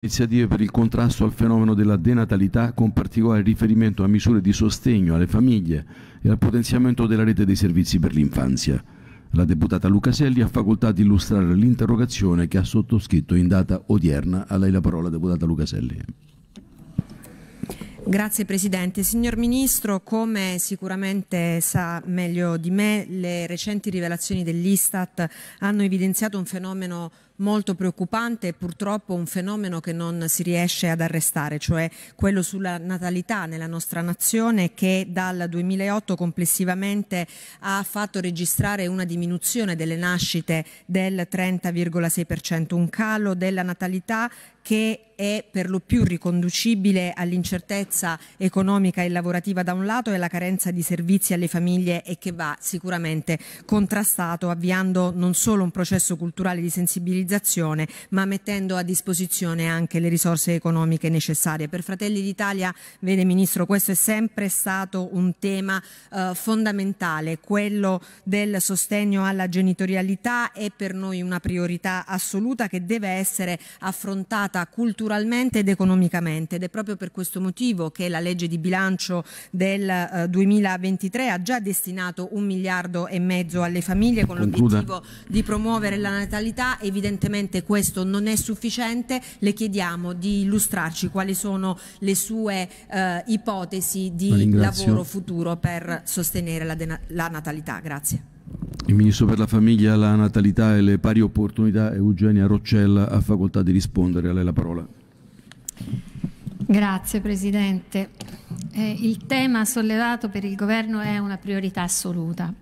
iniziative per il contrasto al fenomeno della denatalità con particolare riferimento a misure di sostegno alle famiglie e al potenziamento della rete dei servizi per l'infanzia. La deputata Lucaselli ha facoltà di illustrare l'interrogazione che ha sottoscritto in data odierna. A lei la parola, deputata Lucaselli. Grazie Presidente. Signor Ministro, come sicuramente sa meglio di me, le recenti rivelazioni dell'Istat hanno evidenziato un fenomeno molto preoccupante e purtroppo un fenomeno che non si riesce ad arrestare, cioè quello sulla natalità nella nostra nazione che dal 2008 complessivamente ha fatto registrare una diminuzione delle nascite del 30,6%, un calo della natalità che è per lo più riconducibile all'incertezza economica e lavorativa da un lato e alla carenza di servizi alle famiglie e che va sicuramente contrastato avviando non solo un processo culturale di sensibilizzazione privatizzazione, ma mettendo a disposizione anche le risorse economiche necessarie. Per Fratelli d'Italia, vede Ministro, questo è sempre stato un tema eh, fondamentale, quello del sostegno alla genitorialità è per noi una priorità assoluta che deve essere affrontata culturalmente ed economicamente ed è proprio per questo motivo che la legge di bilancio del eh, 2023 ha già destinato un miliardo e mezzo alle famiglie con l'obiettivo di promuovere la natalità evidentemente evidentemente questo non è sufficiente, le chiediamo di illustrarci quali sono le sue eh, ipotesi di la lavoro futuro per sostenere la, la natalità. Grazie. Il Ministro per la Famiglia, la Natalità e le Pari Opportunità, Eugenia Roccella, ha facoltà di rispondere. A lei la parola. Grazie Presidente. Eh, il tema sollevato per il Governo è una priorità assoluta.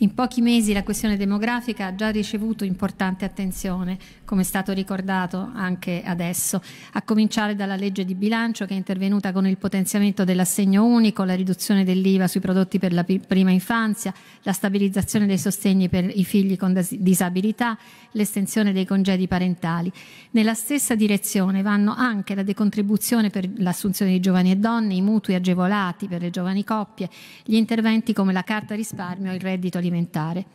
In pochi mesi la questione demografica ha già ricevuto importante attenzione, come è stato ricordato anche adesso, a cominciare dalla legge di bilancio che è intervenuta con il potenziamento dell'assegno unico, la riduzione dell'IVA sui prodotti per la prima infanzia, la stabilizzazione dei sostegni per i figli con disabilità, l'estensione dei congedi parentali. Nella stessa direzione vanno anche la decontribuzione per l'assunzione di giovani e donne, i mutui agevolati per le giovani coppie, gli interventi come la carta risparmio e il reddito alimentare.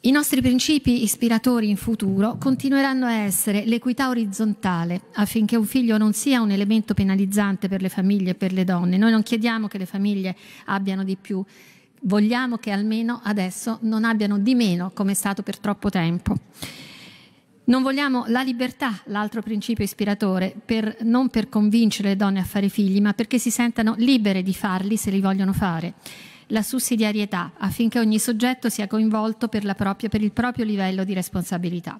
I nostri principi ispiratori in futuro continueranno a essere l'equità orizzontale affinché un figlio non sia un elemento penalizzante per le famiglie e per le donne. Noi non chiediamo che le famiglie abbiano di più, vogliamo che almeno adesso non abbiano di meno come è stato per troppo tempo. Non vogliamo la libertà, l'altro principio ispiratore, per, non per convincere le donne a fare figli, ma perché si sentano libere di farli se li vogliono fare la sussidiarietà affinché ogni soggetto sia coinvolto per, propria, per il proprio livello di responsabilità.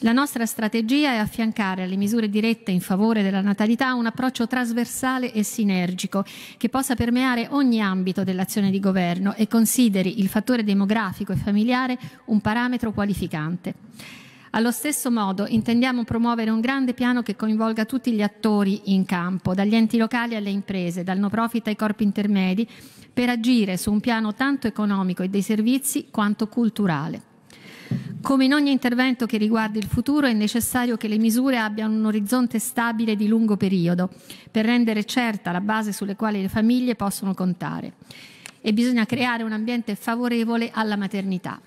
La nostra strategia è affiancare alle misure dirette in favore della natalità un approccio trasversale e sinergico che possa permeare ogni ambito dell'azione di governo e consideri il fattore demografico e familiare un parametro qualificante. Allo stesso modo intendiamo promuovere un grande piano che coinvolga tutti gli attori in campo, dagli enti locali alle imprese, dal no profit ai corpi intermedi, per agire su un piano tanto economico e dei servizi quanto culturale. Come in ogni intervento che riguarda il futuro è necessario che le misure abbiano un orizzonte stabile di lungo periodo per rendere certa la base sulle quali le famiglie possono contare e bisogna creare un ambiente favorevole alla maternità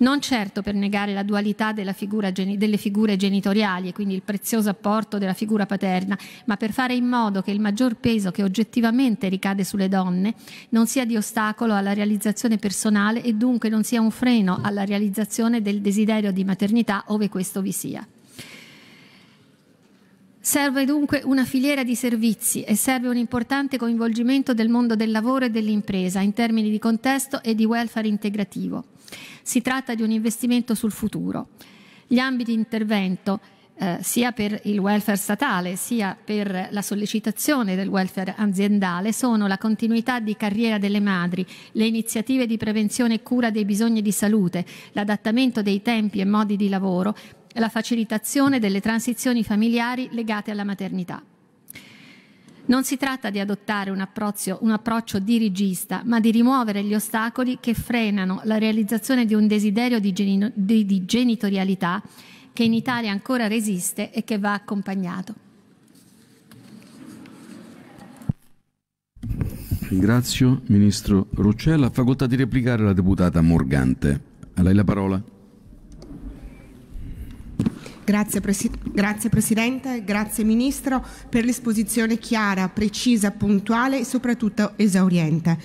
non certo per negare la dualità figura, delle figure genitoriali e quindi il prezioso apporto della figura paterna, ma per fare in modo che il maggior peso che oggettivamente ricade sulle donne non sia di ostacolo alla realizzazione personale e dunque non sia un freno alla realizzazione del desiderio di maternità ove questo vi sia. Serve dunque una filiera di servizi e serve un importante coinvolgimento del mondo del lavoro e dell'impresa in termini di contesto e di welfare integrativo. Si tratta di un investimento sul futuro. Gli ambiti di intervento eh, sia per il welfare statale sia per la sollecitazione del welfare aziendale sono la continuità di carriera delle madri, le iniziative di prevenzione e cura dei bisogni di salute, l'adattamento dei tempi e modi di lavoro, e la facilitazione delle transizioni familiari legate alla maternità. Non si tratta di adottare un approccio, un approccio, dirigista, ma di rimuovere gli ostacoli che frenano la realizzazione di un desiderio di, genino, di, di genitorialità che in Italia ancora resiste e che va accompagnato. Ringrazio Ministro Ruccella. Facoltà di replicare la deputata Morgante. A lei la parola. Grazie, Presi grazie, Presidente, grazie Ministro per l'esposizione chiara, precisa, puntuale e soprattutto esauriente.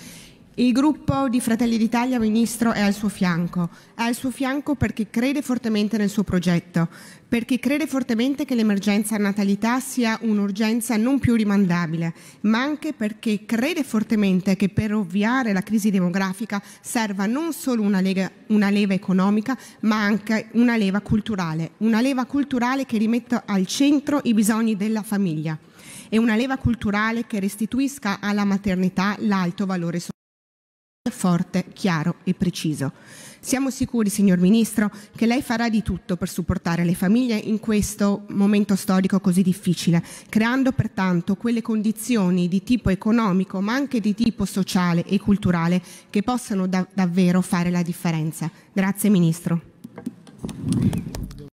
Il gruppo di Fratelli d'Italia, Ministro, è al suo fianco. È al suo fianco perché crede fortemente nel suo progetto, perché crede fortemente che l'emergenza natalità sia un'urgenza non più rimandabile, ma anche perché crede fortemente che per ovviare la crisi demografica serva non solo una, lega, una leva economica, ma anche una leva culturale. Una leva culturale che rimetta al centro i bisogni della famiglia e una leva culturale che restituisca alla maternità l'alto valore sociale forte, chiaro e preciso. Siamo sicuri, signor Ministro, che lei farà di tutto per supportare le famiglie in questo momento storico così difficile, creando pertanto quelle condizioni di tipo economico, ma anche di tipo sociale e culturale, che possano da davvero fare la differenza. Grazie, Ministro.